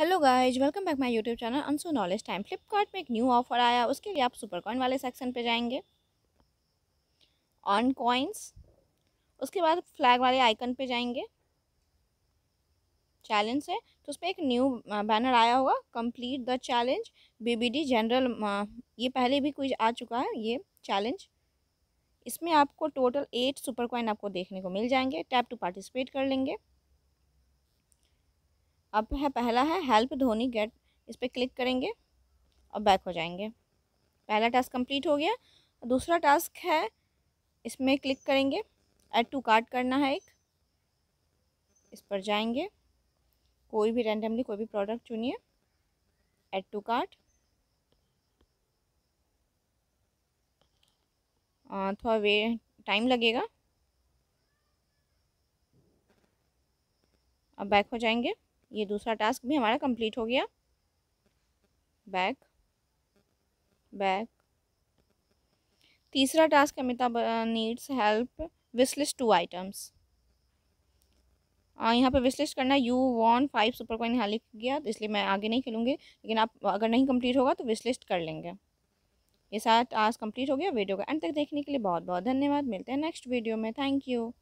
hello guys welcome back my YouTube channel अनसो knowledge time Flipkart में एक new offer आया उसके लिए आप सुपर कॉइन वाले सेक्शन पे जाएंगे ऑन कॉइन्स उसके बाद फ्लैग वाले आइकन पे जाएंगे चैलेंज है तो उस पर एक न्यू बैनर आया होगा complete the challenge BBD general ये पहले भी कोई आ चुका है ये चैलेंज इसमें आपको टोटल एट सुपर कॉइन आपको देखने को मिल जाएंगे टैप टू पार्टिसिपेट कर लेंगे अब है पहला है हेल्प धोनी गेट इस पर क्लिक करेंगे और बैक हो जाएंगे पहला टास्क कंप्लीट हो गया दूसरा टास्क है इसमें क्लिक करेंगे ऐड टू कार्ट करना है एक इस पर जाएंगे कोई भी रैंडमली कोई भी प्रोडक्ट चुनिए ऐड टू कार्ट थोड़ा वे टाइम लगेगा अब बैक हो जाएंगे ये दूसरा टास्क भी हमारा कंप्लीट हो गया बैक बैक तीसरा task Amitabh needs help wishlist two items यहाँ पे विशलिस्ट करना you won five super coin यहाँ लिख गया तो इसलिए मैं आगे नहीं खेलूँगी लेकिन आप अगर नहीं कंप्लीट होगा तो विशलिस्ट कर लेंगे ये सारा टास्क कंप्लीट हो गया वीडियो का एंड तक देखने के लिए बहुत बहुत धन्यवाद मिलते हैं नेक्स्ट वीडियो में थैंक यू